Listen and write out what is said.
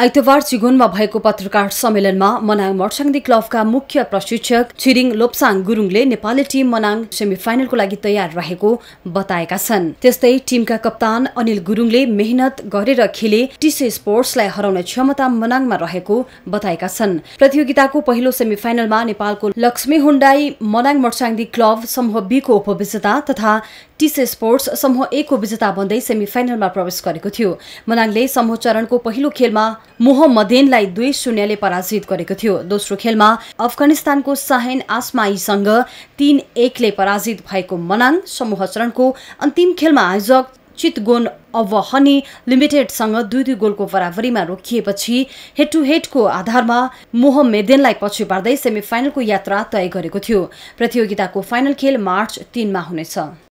आइतबार चिगोनमा भएको पत्रकार सम्मेलनमा मनाङ मर्साङदी क्लबका मुख्य प्रशिक्षक छिरिङ लोप्साङ गुरुङले नेपाली टिम मनाङ सेमिफाइनलको लागि तयार रहेको बताएका छन् त्यस्तै टिमका कप्तान अनिल गुरुङले मेहनत गरेर खेले टिसे स्पोर्ट्सलाई हराउने क्षमता मनाङमा रहेको बताएका छन् प्रतियोगिताको पहिलो सेमिफाइनलमा नेपालको लक्ष्मी हुन्डाई मनाङ मर्साङदी क्लब समूह बीको उपविजेता तथा टिसे स्पोर्ट्स समूह एको विजेता बन्दै सेमिफाइनलमा प्रवेश गरेको थियो मनाङले समूह चरणको पहिलो खेलमा मोहम्मदेनलाई दुई शून्यले पराजित गरेको थियो दोस्रो खेलमा अफगानिस्तानको साहेन आसमाईसँग तीन एकले पराजित भएको मनाङ समूह चरणको अन्तिम खेलमा आयोजक चितगोन अवहनी लिमिटेडसँग दुई दुई गोलको बराबरीमा रोकिएपछि हेड टु हेडको आधारमा मोहम्मेदेनलाई पछि पार्दै सेमिफाइनलको यात्रा तय गरेको थियो प्रतियोगिताको फाइनल खेल मार्च तिनमा हुनेछ